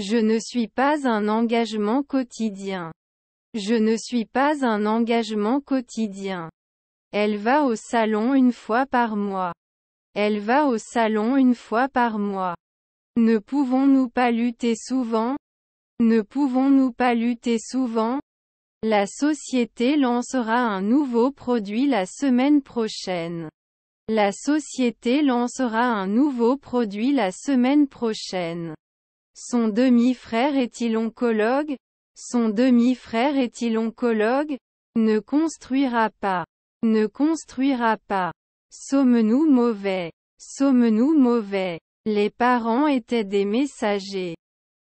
Je ne suis pas un engagement quotidien. Je ne suis pas un engagement quotidien. Elle va au salon une fois par mois. Elle va au salon une fois par mois. Ne pouvons-nous pas lutter souvent Ne pouvons-nous pas lutter souvent La société lancera un nouveau produit la semaine prochaine. La société lancera un nouveau produit la semaine prochaine. Son demi-frère est-il oncologue Son demi-frère est-il oncologue Ne construira pas. Ne construira pas. Sommes-nous mauvais Sommes-nous mauvais Les parents étaient des messagers.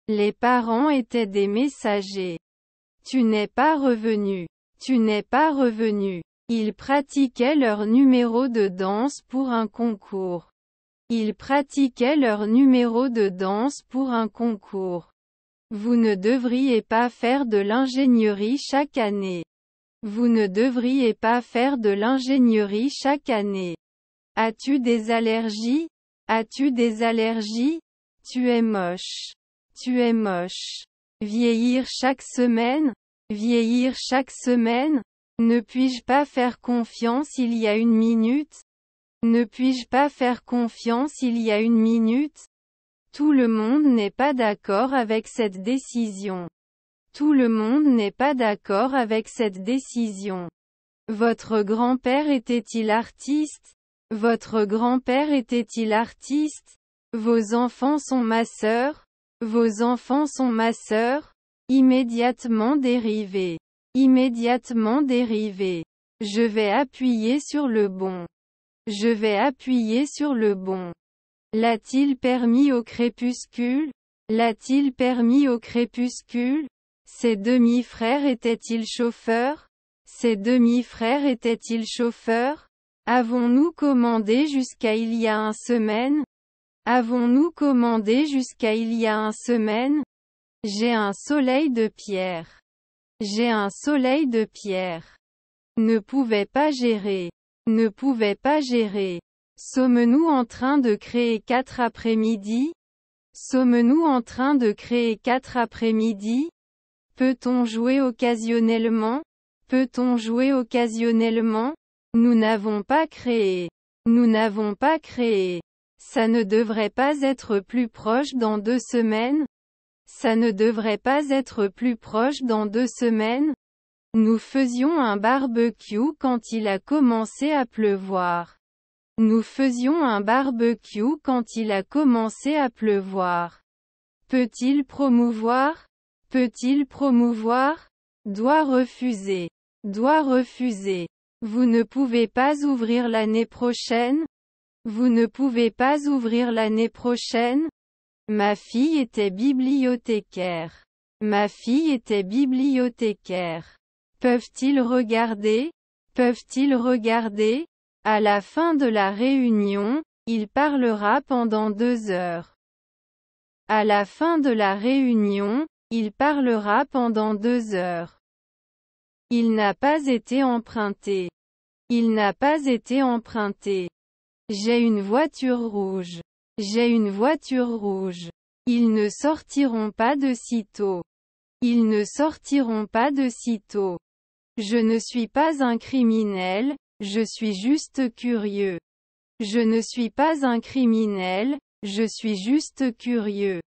Les parents étaient des messagers. Tu n'es pas revenu. Tu n'es pas revenu. Ils pratiquaient leur numéro de danse pour un concours. Ils pratiquaient leur numéro de danse pour un concours. Vous ne devriez pas faire de l'ingénierie chaque année. Vous ne devriez pas faire de l'ingénierie chaque année. As-tu des allergies As-tu des allergies Tu es moche. Tu es moche. Vieillir chaque semaine Vieillir chaque semaine Ne puis-je pas faire confiance il y a une minute ne puis-je pas faire confiance il y a une minute Tout le monde n'est pas d'accord avec cette décision. Tout le monde n'est pas d'accord avec cette décision. Votre grand-père était-il artiste Votre grand-père était-il artiste Vos enfants sont ma sœur Vos enfants sont ma sœur Immédiatement dérivé. Immédiatement dérivé. Je vais appuyer sur le bon. Je vais appuyer sur le bon. L'a-t-il permis au crépuscule L'a-t-il permis au crépuscule Ses demi-frères étaient-ils chauffeurs Ses demi-frères étaient-ils chauffeurs Avons-nous commandé jusqu'à il y a un semaine Avons-nous commandé jusqu'à il y a un semaine J'ai un soleil de pierre. J'ai un soleil de pierre. Ne pouvait pas gérer ne pouvait pas gérer. Sommes-nous en train de créer quatre après-midi Sommes-nous en train de créer quatre après-midi Peut-on jouer occasionnellement Peut-on jouer occasionnellement Nous n'avons pas créé. Nous n'avons pas créé. Ça ne devrait pas être plus proche dans deux semaines Ça ne devrait pas être plus proche dans deux semaines nous faisions un barbecue quand il a commencé à pleuvoir. Nous faisions un barbecue quand il a commencé à pleuvoir. Peut-il promouvoir Peut-il promouvoir Doit refuser. Doit refuser. Vous ne pouvez pas ouvrir l'année prochaine Vous ne pouvez pas ouvrir l'année prochaine Ma fille était bibliothécaire. Ma fille était bibliothécaire. Peuvent-ils regarder Peuvent-ils regarder À la fin de la réunion, il parlera pendant deux heures. À la fin de la réunion, il parlera pendant deux heures. Il n'a pas été emprunté. Il n'a pas été emprunté. J'ai une voiture rouge. J'ai une voiture rouge. Ils ne sortiront pas de sitôt. Ils ne sortiront pas de sitôt. Je ne suis pas un criminel, je suis juste curieux. Je ne suis pas un criminel, je suis juste curieux.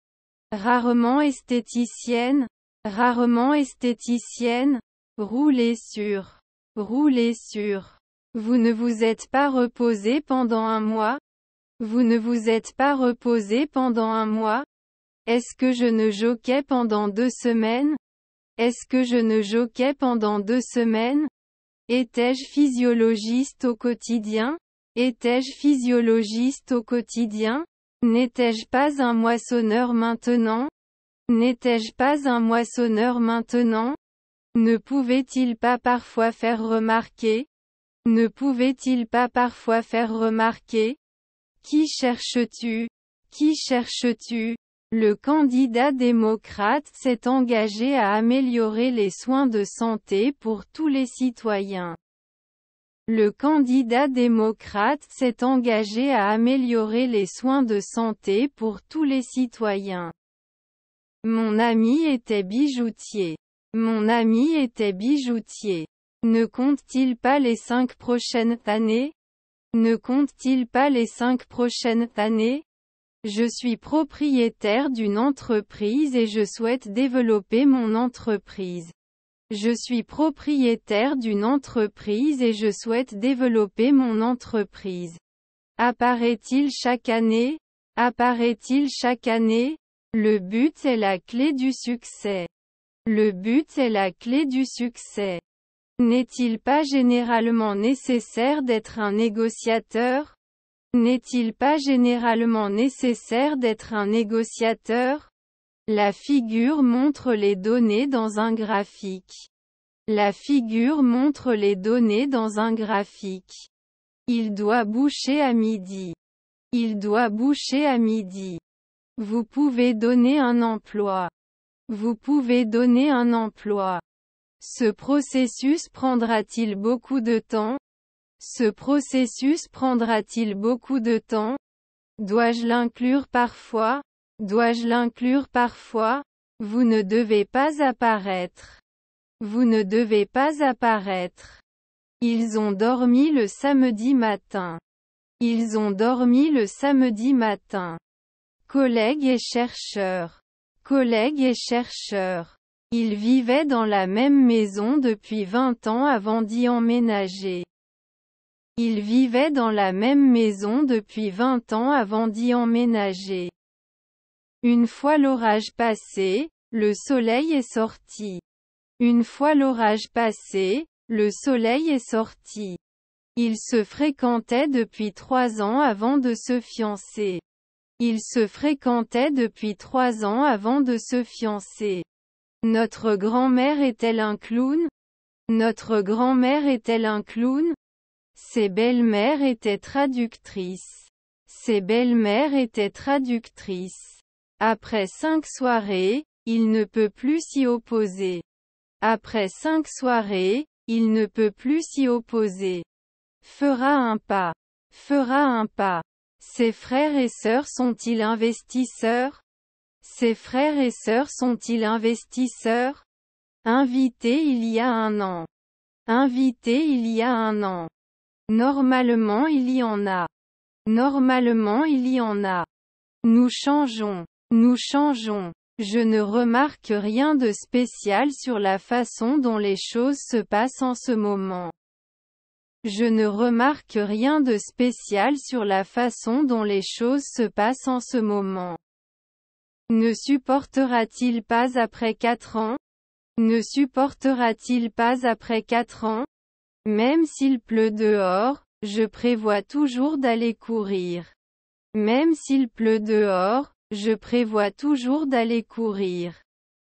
Rarement esthéticienne, rarement esthéticienne, roulez sur, roulez sur. Vous ne vous êtes pas reposé pendant un mois Vous ne vous êtes pas reposé pendant un mois Est-ce que je ne joquais pendant deux semaines est-ce que je ne joquais pendant deux semaines Étais-je physiologiste au quotidien Étais-je physiologiste au quotidien N'étais-je pas un moissonneur maintenant N'étais-je pas un moissonneur maintenant Ne pouvait-il pas parfois faire remarquer Ne pouvait-il pas parfois faire remarquer Qui cherches-tu Qui cherches-tu le candidat démocrate s'est engagé à améliorer les soins de santé pour tous les citoyens. Le candidat démocrate s'est engagé à améliorer les soins de santé pour tous les citoyens. Mon ami était bijoutier. Mon ami était bijoutier. Ne compte-t-il pas les cinq prochaines années Ne compte-t-il pas les cinq prochaines années je suis propriétaire d'une entreprise et je souhaite développer mon entreprise. Je suis propriétaire d'une entreprise et je souhaite développer mon entreprise. Apparaît-il chaque année Apparaît-il chaque année Le but est la clé du succès. Le but est la clé du succès. N'est-il pas généralement nécessaire d'être un négociateur n'est-il pas généralement nécessaire d'être un négociateur La figure montre les données dans un graphique. La figure montre les données dans un graphique. Il doit boucher à midi. Il doit boucher à midi. Vous pouvez donner un emploi. Vous pouvez donner un emploi. Ce processus prendra-t-il beaucoup de temps ce processus prendra-t-il beaucoup de temps Dois-je l'inclure parfois Dois-je l'inclure parfois Vous ne devez pas apparaître. Vous ne devez pas apparaître. Ils ont dormi le samedi matin. Ils ont dormi le samedi matin. Collègues et chercheurs. Collègues et chercheurs. Ils vivaient dans la même maison depuis 20 ans avant d'y emménager. Ils vivaient dans la même maison depuis 20 ans avant d'y emménager. Une fois l'orage passé, le soleil est sorti. Une fois l'orage passé, le soleil est sorti. Ils se fréquentaient depuis trois ans avant de se fiancer. Ils se fréquentaient depuis trois ans avant de se fiancer. Notre grand-mère est-elle un clown Notre grand-mère est-elle un clown ses belles-mères étaient traductrices. Ses belles-mères étaient traductrices. Après cinq soirées, il ne peut plus s'y opposer. Après cinq soirées, il ne peut plus s'y opposer. Fera un pas. Fera un pas. Ses frères et sœurs sont-ils investisseurs Ses frères et sœurs sont-ils investisseurs Invité il y a un an. Invité il y a un an. Normalement il y en a. Normalement il y en a. Nous changeons. Nous changeons. Je ne remarque rien de spécial sur la façon dont les choses se passent en ce moment. Je ne remarque rien de spécial sur la façon dont les choses se passent en ce moment. Ne supportera-t-il pas après quatre ans Ne supportera-t-il pas après quatre ans même s'il pleut dehors, je prévois toujours d'aller courir. Même s'il pleut dehors, je prévois toujours d'aller courir.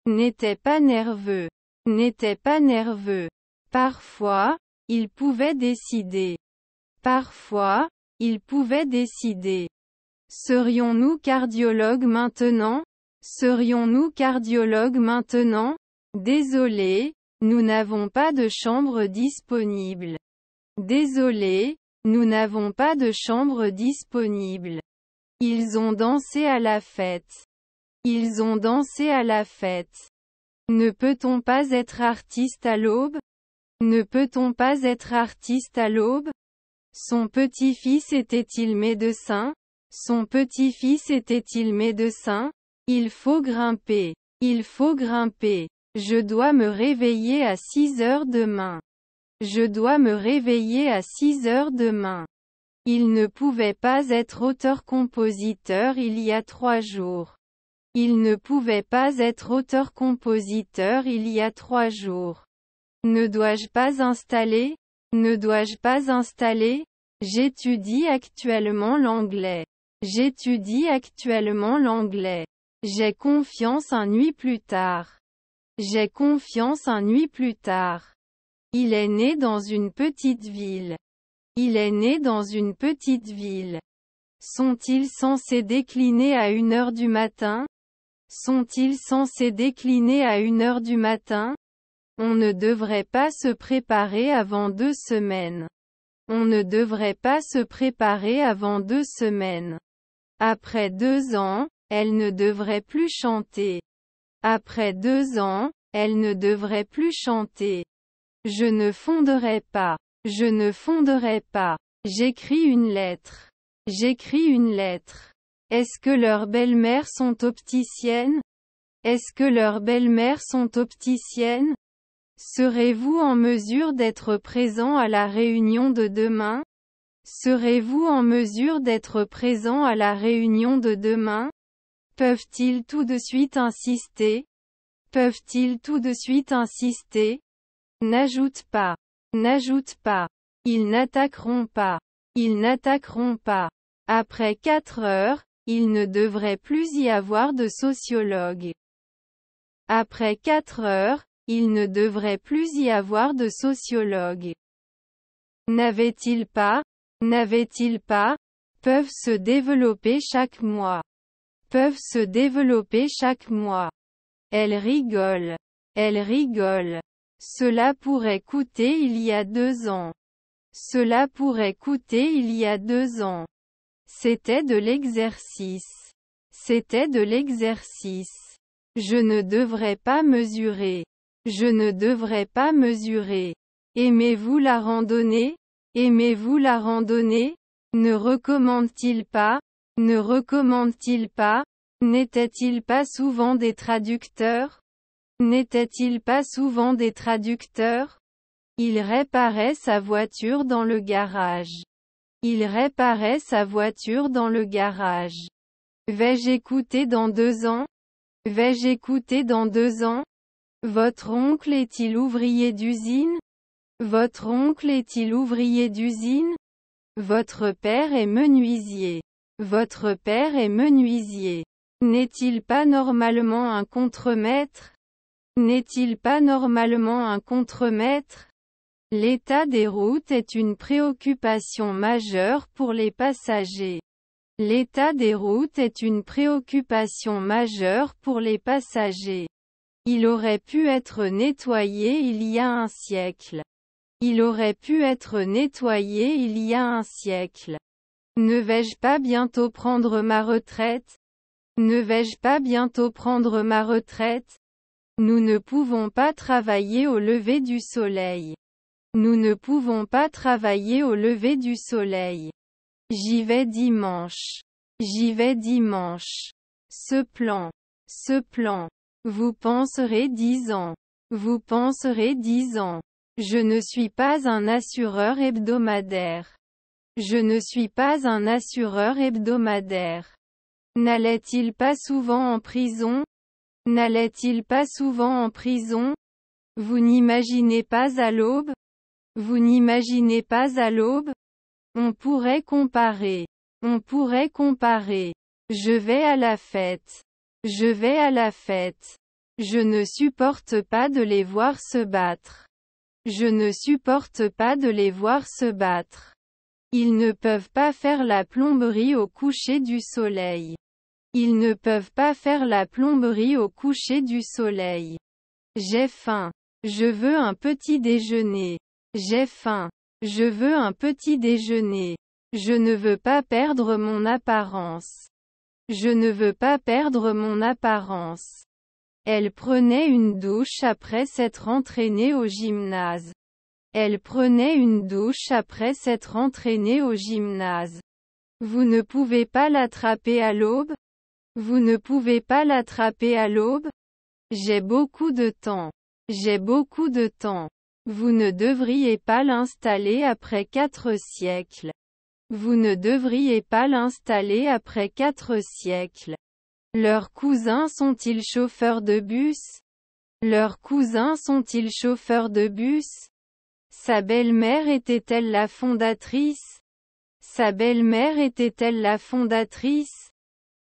N'était pas nerveux. N'était pas nerveux. Parfois, il pouvait décider. Parfois, il pouvait décider. Serions-nous cardiologues maintenant Serions-nous cardiologues maintenant Désolé, nous n'avons pas de chambre disponible. Désolé, nous n'avons pas de chambre disponible. Ils ont dansé à la fête. Ils ont dansé à la fête. Ne peut-on pas être artiste à l'aube Ne peut-on pas être artiste à l'aube Son petit-fils était-il médecin Son petit-fils était-il médecin Il faut grimper. Il faut grimper. Je dois me réveiller à 6 heures demain. Je dois me réveiller à 6 heures demain. Il ne pouvait pas être auteur-compositeur il y a trois jours. Il ne pouvait pas être auteur-compositeur il y a trois jours. Ne dois-je pas installer Ne dois-je pas installer J'étudie actuellement l'anglais. J'étudie actuellement l'anglais. J'ai confiance un nuit plus tard. J'ai confiance un nuit plus tard. Il est né dans une petite ville. Il est né dans une petite ville. Sont-ils censés décliner à une heure du matin Sont-ils censés décliner à une heure du matin On ne devrait pas se préparer avant deux semaines. On ne devrait pas se préparer avant deux semaines. Après deux ans, elle ne devrait plus chanter. Après deux ans, elle ne devrait plus chanter. Je ne fonderai pas. Je ne fonderai pas. J'écris une lettre. J'écris une lettre. Est-ce que leurs belles-mères sont opticiennes Est-ce que leurs belles-mères sont opticiennes Serez-vous en mesure d'être présent à la réunion de demain Serez-vous en mesure d'être présent à la réunion de demain Peuvent-ils tout de suite insister Peuvent-ils tout de suite insister N'ajoute pas. N'ajoute pas. Ils n'attaqueront pas. Ils n'attaqueront pas. Après quatre heures, il ne devrait plus y avoir de sociologues. Après quatre heures, il ne devrait plus y avoir de sociologues. N'avaient-ils pas, N'avaient-ils pas, peuvent se développer chaque mois peuvent se développer chaque mois. Elle rigole. Elle rigole. Cela pourrait coûter il y a deux ans. Cela pourrait coûter il y a deux ans. C'était de l'exercice. C'était de l'exercice. Je ne devrais pas mesurer. Je ne devrais pas mesurer. Aimez-vous la randonnée Aimez-vous la randonnée Ne recommande-t-il pas ne recommande-t-il pas N'était-il pas souvent des traducteurs N'était-il pas souvent des traducteurs Il réparait sa voiture dans le garage. Il réparait sa voiture dans le garage. Vais-je écouter dans deux ans Vais-je écouter dans deux ans Votre oncle est-il ouvrier d'usine Votre oncle est-il ouvrier d'usine Votre père est menuisier. Votre père est menuisier. N'est-il pas normalement un contremaître N'est-il pas normalement un contremaître L'état des routes est une préoccupation majeure pour les passagers. L'état des routes est une préoccupation majeure pour les passagers. Il aurait pu être nettoyé il y a un siècle. Il aurait pu être nettoyé il y a un siècle. Ne vais-je pas bientôt prendre ma retraite Ne vais-je pas bientôt prendre ma retraite Nous ne pouvons pas travailler au lever du soleil. Nous ne pouvons pas travailler au lever du soleil. J'y vais dimanche. J'y vais dimanche. Ce plan. Ce plan. Vous penserez dix ans. Vous penserez dix ans. Je ne suis pas un assureur hebdomadaire. Je ne suis pas un assureur hebdomadaire. N'allait-il pas souvent en prison N'allait-il pas souvent en prison Vous n'imaginez pas à l'aube Vous n'imaginez pas à l'aube On pourrait comparer. On pourrait comparer. Je vais à la fête. Je vais à la fête. Je ne supporte pas de les voir se battre. Je ne supporte pas de les voir se battre. Ils ne peuvent pas faire la plomberie au coucher du soleil. Ils ne peuvent pas faire la plomberie au coucher du soleil. J'ai faim. Je veux un petit déjeuner. J'ai faim. Je veux un petit déjeuner. Je ne veux pas perdre mon apparence. Je ne veux pas perdre mon apparence. Elle prenait une douche après s'être entraînée au gymnase. Elle prenait une douche après s'être entraînée au gymnase. Vous ne pouvez pas l'attraper à l'aube Vous ne pouvez pas l'attraper à l'aube J'ai beaucoup de temps. J'ai beaucoup de temps. Vous ne devriez pas l'installer après quatre siècles. Vous ne devriez pas l'installer après quatre siècles. Leurs cousins sont-ils chauffeurs de bus Leurs cousins sont-ils chauffeurs de bus sa belle-mère était-elle la fondatrice Sa belle-mère était-elle la fondatrice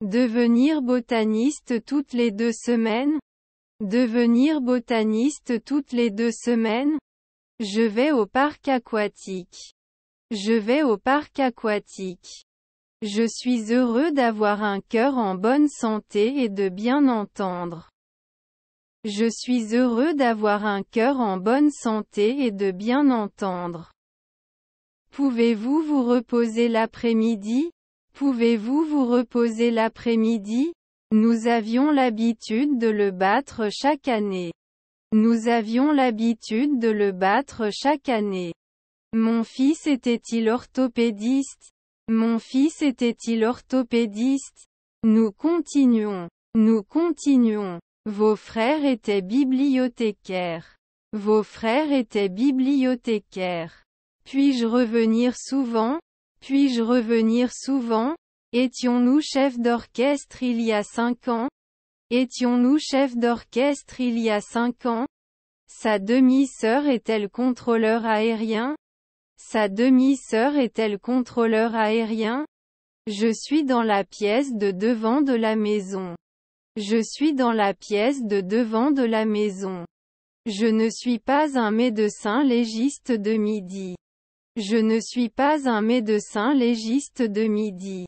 Devenir botaniste toutes les deux semaines Devenir botaniste toutes les deux semaines Je vais au parc aquatique. Je vais au parc aquatique. Je suis heureux d'avoir un cœur en bonne santé et de bien entendre. Je suis heureux d'avoir un cœur en bonne santé et de bien entendre. Pouvez-vous vous reposer l'après-midi Pouvez-vous vous reposer l'après-midi Nous avions l'habitude de le battre chaque année. Nous avions l'habitude de le battre chaque année. Mon fils était-il orthopédiste Mon fils était-il orthopédiste Nous continuons. Nous continuons. Vos frères étaient bibliothécaires. Vos frères étaient bibliothécaires. Puis-je revenir souvent Puis-je revenir souvent Étions-nous chefs d'orchestre il y a cinq ans Étions-nous chefs d'orchestre il y a cinq ans Sa demi-sœur est-elle contrôleur aérien Sa demi-sœur est-elle contrôleur aérien Je suis dans la pièce de devant de la maison. Je suis dans la pièce de devant de la maison. Je ne suis pas un médecin légiste de midi. Je ne suis pas un médecin légiste de midi.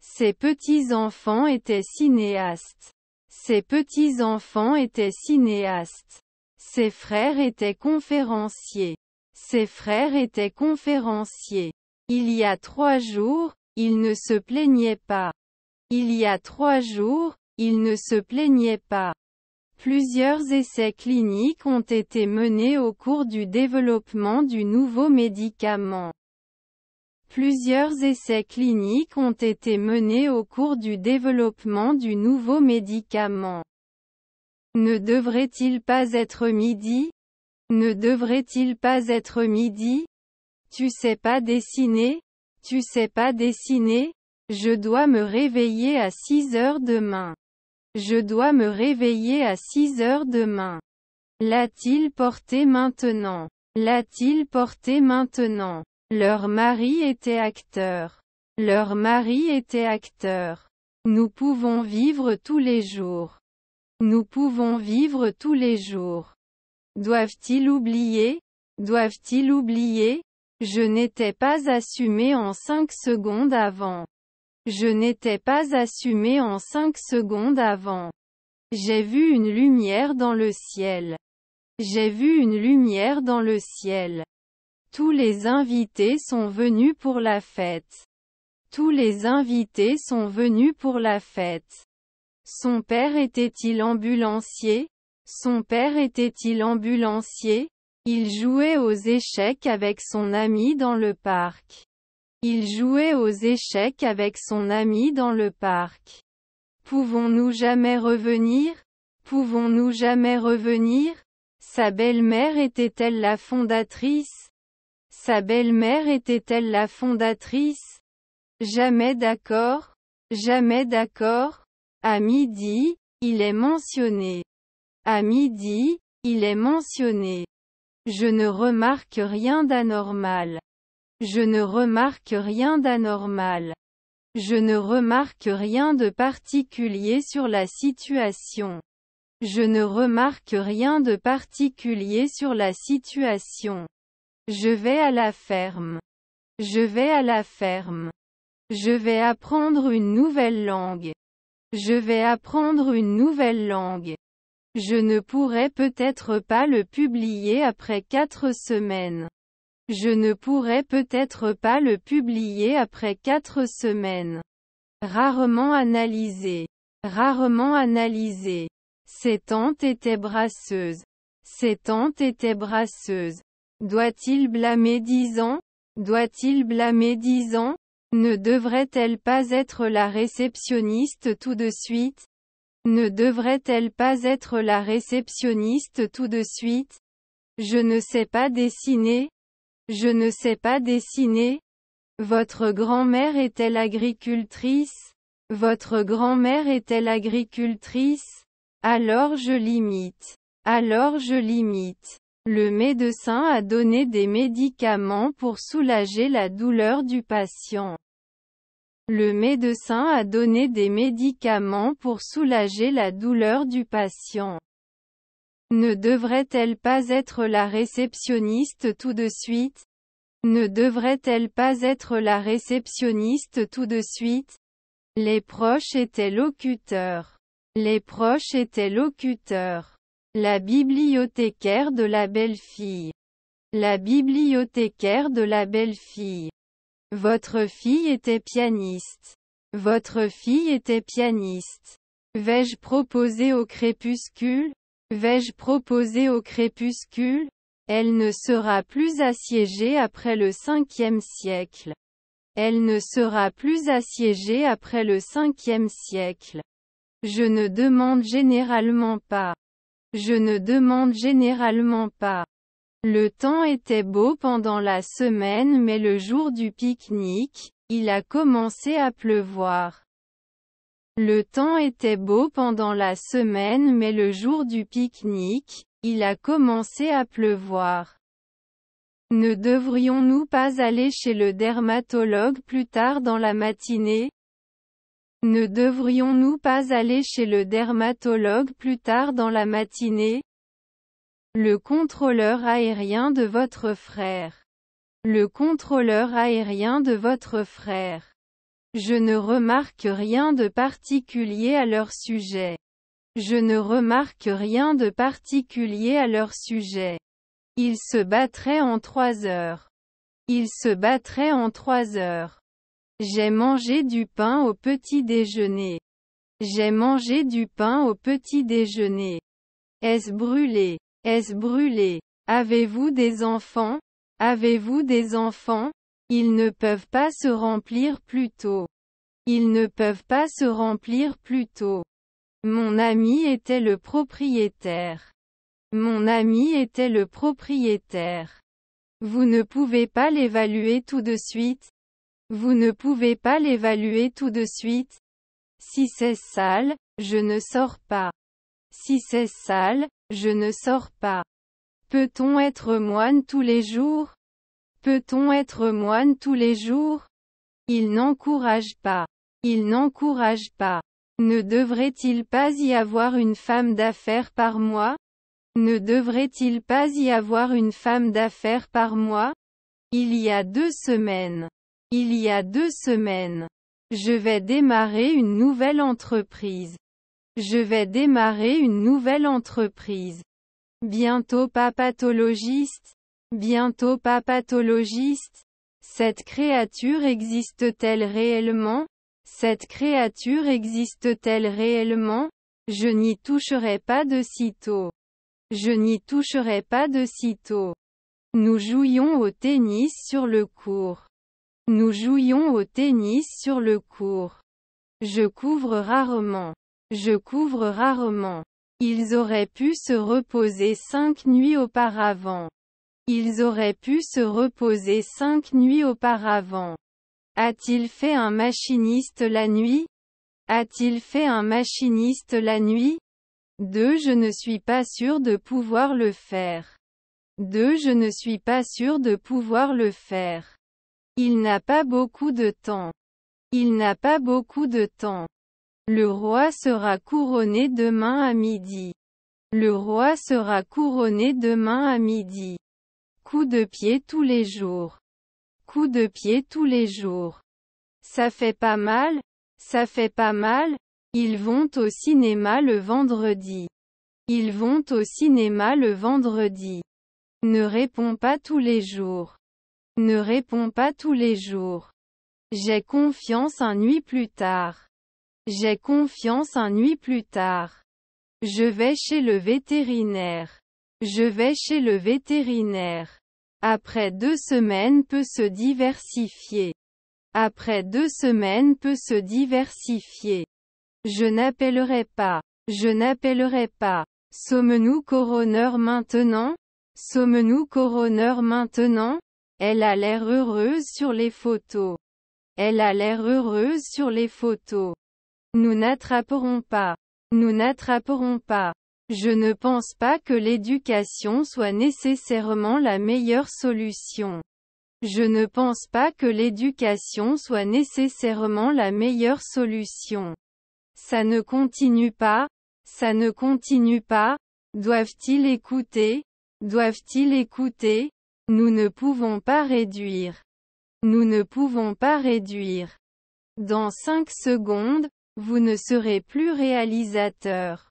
Ses petits-enfants étaient cinéastes. Ses petits-enfants étaient cinéastes. Ses frères étaient conférenciers. Ses frères étaient conférenciers. Il y a trois jours, il ne se plaignait pas. Il y a trois jours, il ne se plaignait pas. Plusieurs essais cliniques ont été menés au cours du développement du nouveau médicament. Plusieurs essais cliniques ont été menés au cours du développement du nouveau médicament. Ne devrait-il pas être midi Ne devrait-il pas être midi Tu sais pas dessiner Tu sais pas dessiner Je dois me réveiller à 6 heures demain. Je dois me réveiller à 6 heures demain. L'a-t-il porté maintenant L'a-t-il porté maintenant Leur mari était acteur. Leur mari était acteur. Nous pouvons vivre tous les jours. Nous pouvons vivre tous les jours. Doivent-ils oublier Doivent-ils oublier Je n'étais pas assumé en 5 secondes avant. Je n'étais pas assumé en cinq secondes avant. J'ai vu une lumière dans le ciel. J'ai vu une lumière dans le ciel. Tous les invités sont venus pour la fête. Tous les invités sont venus pour la fête. Son père était-il ambulancier Son père était-il ambulancier Il jouait aux échecs avec son ami dans le parc. Il jouait aux échecs avec son ami dans le parc. Pouvons-nous jamais revenir Pouvons-nous jamais revenir Sa belle-mère était-elle la fondatrice Sa belle-mère était-elle la fondatrice Jamais d'accord Jamais d'accord À midi, il est mentionné. À midi, il est mentionné. Je ne remarque rien d'anormal. Je ne remarque rien d'anormal. Je ne remarque rien de particulier sur la situation. Je ne remarque rien de particulier sur la situation. Je vais à la ferme. Je vais à la ferme. Je vais apprendre une nouvelle langue. Je vais apprendre une nouvelle langue. Je ne pourrai peut-être pas le publier après quatre semaines. Je ne pourrais peut-être pas le publier après quatre semaines. Rarement analysé. Rarement analysé. Ses tantes étaient brasseuses. Ses tantes étaient brasseuses. Doit-il blâmer dix ans Doit-il blâmer dix ans Ne devrait-elle pas être la réceptionniste tout de suite Ne devrait-elle pas être la réceptionniste tout de suite Je ne sais pas dessiner, je ne sais pas dessiner. Votre grand-mère est-elle agricultrice Votre grand-mère est-elle agricultrice Alors je limite. Alors je limite. Le médecin a donné des médicaments pour soulager la douleur du patient. Le médecin a donné des médicaments pour soulager la douleur du patient. Ne devrait-elle pas être la réceptionniste tout de suite Ne devrait-elle pas être la réceptionniste tout de suite Les proches étaient locuteurs. Les proches étaient locuteurs. La bibliothécaire de la belle-fille. La bibliothécaire de la belle-fille. Votre fille était pianiste. Votre fille était pianiste. Vais-je proposer au crépuscule Vais-je proposer au crépuscule Elle ne sera plus assiégée après le cinquième siècle. Elle ne sera plus assiégée après le cinquième siècle. Je ne demande généralement pas. Je ne demande généralement pas. Le temps était beau pendant la semaine mais le jour du pique-nique, il a commencé à pleuvoir. Le temps était beau pendant la semaine mais le jour du pique-nique, il a commencé à pleuvoir. Ne devrions-nous pas aller chez le dermatologue plus tard dans la matinée Ne devrions-nous pas aller chez le dermatologue plus tard dans la matinée Le contrôleur aérien de votre frère. Le contrôleur aérien de votre frère. Je ne remarque rien de particulier à leur sujet. Je ne remarque rien de particulier à leur sujet. Ils se battraient en trois heures. Ils se battraient en trois heures. J'ai mangé du pain au petit déjeuner. J'ai mangé du pain au petit déjeuner. Est-ce brûlé Est-ce brûlé Avez-vous des enfants Avez-vous des enfants ils ne peuvent pas se remplir plus tôt. Ils ne peuvent pas se remplir plus tôt. Mon ami était le propriétaire. Mon ami était le propriétaire. Vous ne pouvez pas l'évaluer tout de suite. Vous ne pouvez pas l'évaluer tout de suite. Si c'est sale, je ne sors pas. Si c'est sale, je ne sors pas. Peut-on être moine tous les jours Peut-on être moine tous les jours Il n'encourage pas. Il n'encourage pas. Ne devrait-il pas y avoir une femme d'affaires par mois Ne devrait-il pas y avoir une femme d'affaires par mois Il y a deux semaines. Il y a deux semaines. Je vais démarrer une nouvelle entreprise. Je vais démarrer une nouvelle entreprise. Bientôt pas pathologiste bientôt pas pathologiste. Cette créature existe-t-elle réellement Cette créature existe-t-elle réellement Je n'y toucherai pas de sitôt. Je n'y toucherai pas de sitôt. Nous jouions au tennis sur le cours. Nous jouions au tennis sur le cours. Je couvre rarement. Je couvre rarement. Ils auraient pu se reposer cinq nuits auparavant. Ils auraient pu se reposer cinq nuits auparavant. A-t-il fait un machiniste la nuit A-t-il fait un machiniste la nuit Deux, Je ne suis pas sûr de pouvoir le faire. Deux, Je ne suis pas sûr de pouvoir le faire. Il n'a pas beaucoup de temps. Il n'a pas beaucoup de temps. Le roi sera couronné demain à midi. Le roi sera couronné demain à midi. Coup de pied tous les jours. Coup de pied tous les jours. Ça fait pas mal, ça fait pas mal, ils vont au cinéma le vendredi. Ils vont au cinéma le vendredi. Ne réponds pas tous les jours. Ne réponds pas tous les jours. J'ai confiance un nuit plus tard. J'ai confiance un nuit plus tard. Je vais chez le vétérinaire. Je vais chez le vétérinaire. Après deux semaines peut se diversifier. Après deux semaines peut se diversifier. Je n'appellerai pas. Je n'appellerai pas. Sommes-nous coroner maintenant Sommes-nous coroner maintenant Elle a l'air heureuse sur les photos. Elle a l'air heureuse sur les photos. Nous n'attraperons pas. Nous n'attraperons pas. Je ne pense pas que l'éducation soit nécessairement la meilleure solution. Je ne pense pas que l'éducation soit nécessairement la meilleure solution. Ça ne continue pas, ça ne continue pas, doivent-ils écouter, doivent-ils écouter, nous ne pouvons pas réduire. Nous ne pouvons pas réduire. Dans cinq secondes, vous ne serez plus réalisateur.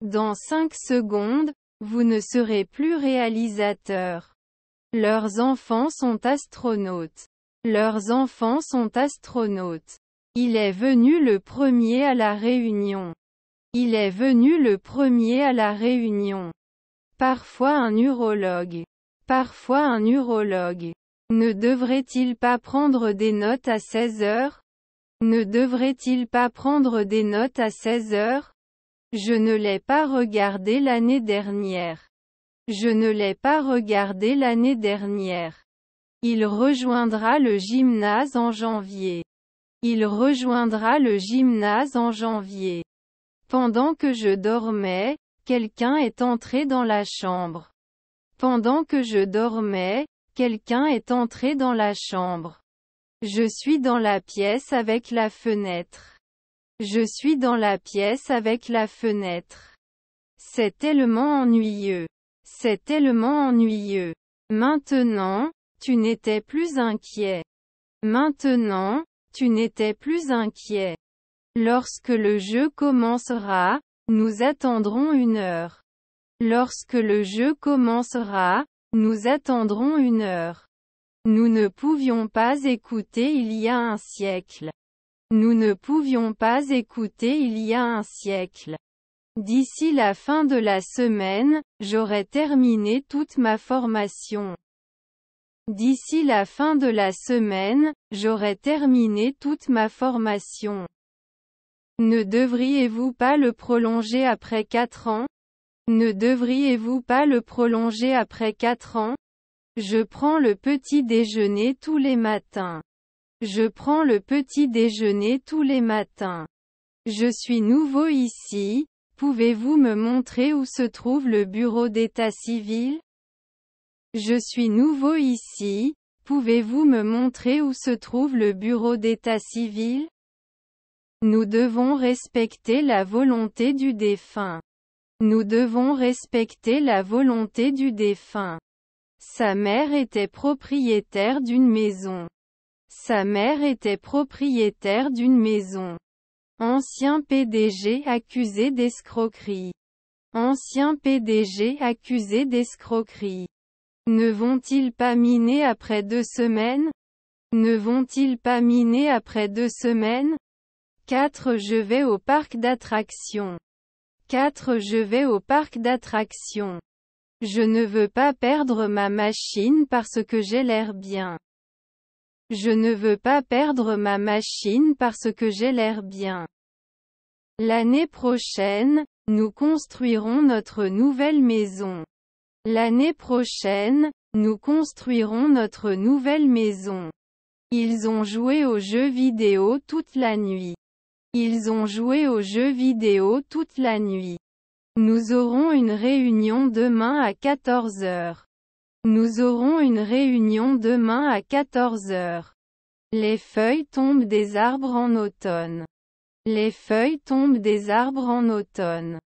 Dans 5 secondes, vous ne serez plus réalisateur. Leurs enfants sont astronautes. Leurs enfants sont astronautes. Il est venu le premier à la réunion. Il est venu le premier à la réunion. Parfois un urologue. Parfois un urologue. Ne devrait-il pas prendre des notes à 16 heures Ne devrait-il pas prendre des notes à 16 heures je ne l'ai pas regardé l'année dernière. Je ne l'ai pas regardé l'année dernière. Il rejoindra le gymnase en janvier. Il rejoindra le gymnase en janvier. Pendant que je dormais, quelqu'un est entré dans la chambre. Pendant que je dormais, quelqu'un est entré dans la chambre. Je suis dans la pièce avec la fenêtre. Je suis dans la pièce avec la fenêtre. C'est tellement ennuyeux. C'est tellement ennuyeux. Maintenant, tu n'étais plus inquiet. Maintenant, tu n'étais plus inquiet. Lorsque le jeu commencera, nous attendrons une heure. Lorsque le jeu commencera, nous attendrons une heure. Nous ne pouvions pas écouter il y a un siècle. Nous ne pouvions pas écouter il y a un siècle. D'ici la fin de la semaine, j'aurai terminé toute ma formation. D'ici la fin de la semaine, j'aurai terminé toute ma formation. Ne devriez-vous pas le prolonger après quatre ans Ne devriez-vous pas le prolonger après quatre ans Je prends le petit déjeuner tous les matins. Je prends le petit déjeuner tous les matins. Je suis nouveau ici, pouvez-vous me montrer où se trouve le bureau d'état civil Je suis nouveau ici, pouvez-vous me montrer où se trouve le bureau d'état civil Nous devons respecter la volonté du défunt. Nous devons respecter la volonté du défunt. Sa mère était propriétaire d'une maison. Sa mère était propriétaire d'une maison. Ancien PDG accusé d'escroquerie. Ancien PDG accusé d'escroquerie. Ne vont-ils pas miner après deux semaines Ne vont-ils pas miner après deux semaines 4. Je vais au parc d'attractions. 4. Je vais au parc d'attractions. Je ne veux pas perdre ma machine parce que j'ai l'air bien. Je ne veux pas perdre ma machine parce que j'ai l'air bien. L'année prochaine, nous construirons notre nouvelle maison. L'année prochaine, nous construirons notre nouvelle maison. Ils ont joué aux jeux vidéo toute la nuit. Ils ont joué aux jeux vidéo toute la nuit. Nous aurons une réunion demain à 14h. Nous aurons une réunion demain à 14 heures. Les feuilles tombent des arbres en automne. Les feuilles tombent des arbres en automne.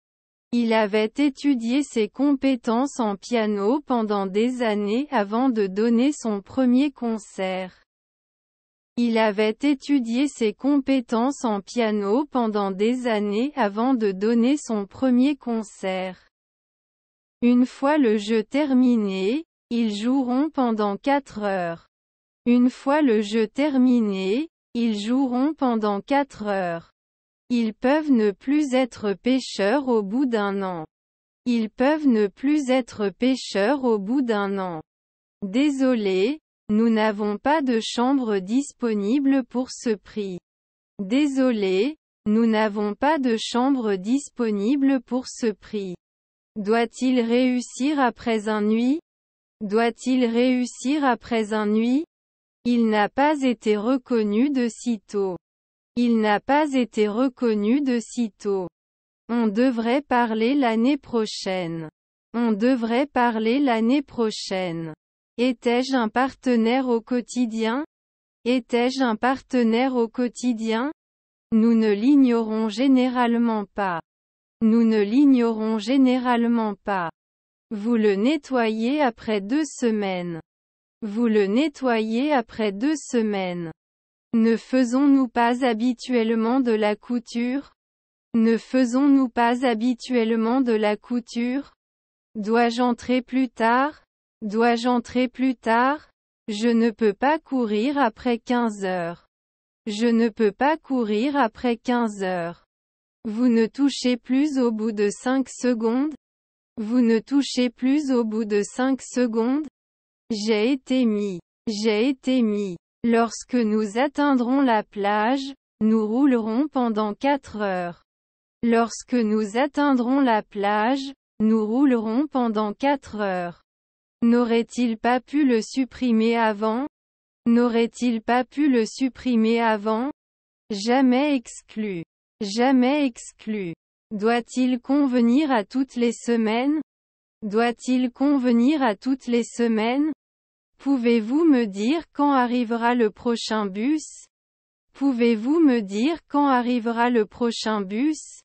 Il avait étudié ses compétences en piano pendant des années avant de donner son premier concert. Il avait étudié ses compétences en piano pendant des années avant de donner son premier concert. Une fois le jeu terminé, ils joueront pendant 4 heures. Une fois le jeu terminé, ils joueront pendant 4 heures. Ils peuvent ne plus être pêcheurs au bout d'un an. Ils peuvent ne plus être pêcheurs au bout d'un an. Désolé, nous n'avons pas de chambre disponible pour ce prix. Désolé, nous n'avons pas de chambre disponible pour ce prix. Doit-il réussir après un nuit doit-il réussir après un nuit Il n'a pas été reconnu de sitôt. Il n'a pas été reconnu de sitôt. On devrait parler l'année prochaine. On devrait parler l'année prochaine. Étais-je un partenaire au quotidien Étais-je un partenaire au quotidien Nous ne l'ignorons généralement pas. Nous ne l'ignorons généralement pas. Vous le nettoyez après deux semaines. Vous le nettoyez après deux semaines. Ne faisons-nous pas habituellement de la couture Ne faisons-nous pas habituellement de la couture Dois-je entrer plus tard Dois-je entrer plus tard Je ne peux pas courir après 15 heures. Je ne peux pas courir après 15 heures. Vous ne touchez plus au bout de 5 secondes vous ne touchez plus au bout de cinq secondes J'ai été mis. J'ai été mis. Lorsque nous atteindrons la plage, nous roulerons pendant quatre heures. Lorsque nous atteindrons la plage, nous roulerons pendant quatre heures. N'aurait-il pas pu le supprimer avant N'aurait-il pas pu le supprimer avant Jamais exclu. Jamais exclu. Doit-il convenir à toutes les semaines Doit-il convenir à toutes les semaines Pouvez-vous me dire quand arrivera le prochain bus Pouvez-vous me dire quand arrivera le prochain bus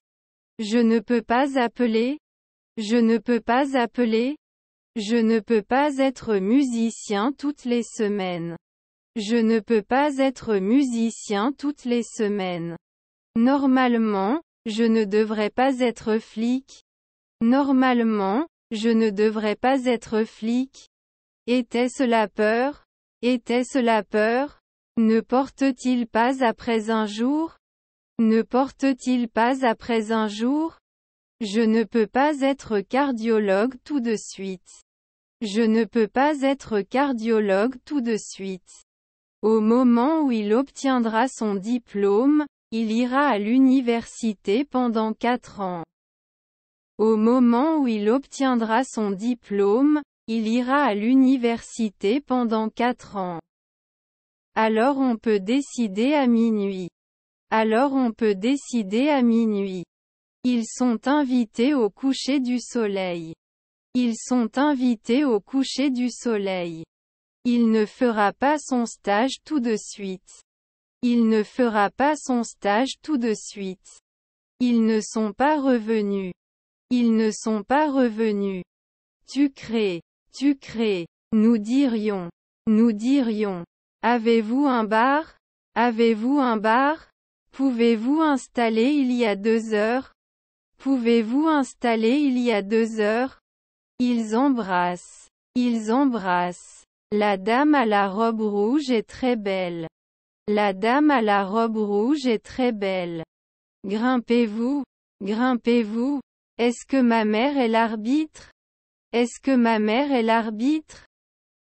Je ne peux pas appeler. Je ne peux pas appeler. Je ne peux pas être musicien toutes les semaines. Je ne peux pas être musicien toutes les semaines. Normalement, je ne devrais pas être flic. Normalement, je ne devrais pas être flic. Était-ce la peur Était-ce la peur Ne porte-t-il pas après un jour Ne porte-t-il pas après un jour Je ne peux pas être cardiologue tout de suite. Je ne peux pas être cardiologue tout de suite. Au moment où il obtiendra son diplôme, il ira à l'université pendant quatre ans. Au moment où il obtiendra son diplôme, il ira à l'université pendant quatre ans. Alors on peut décider à minuit. Alors on peut décider à minuit. Ils sont invités au coucher du soleil. Ils sont invités au coucher du soleil. Il ne fera pas son stage tout de suite. Il ne fera pas son stage tout de suite. Ils ne sont pas revenus. Ils ne sont pas revenus. Tu crées. Tu crées. Nous dirions. Nous dirions. Avez-vous un bar Avez-vous un bar Pouvez-vous installer il y a deux heures Pouvez-vous installer il y a deux heures Ils embrassent. Ils embrassent. La dame à la robe rouge est très belle. La dame à la robe rouge est très belle. Grimpez-vous, grimpez-vous. Est-ce que ma mère est l'arbitre Est-ce que ma mère est l'arbitre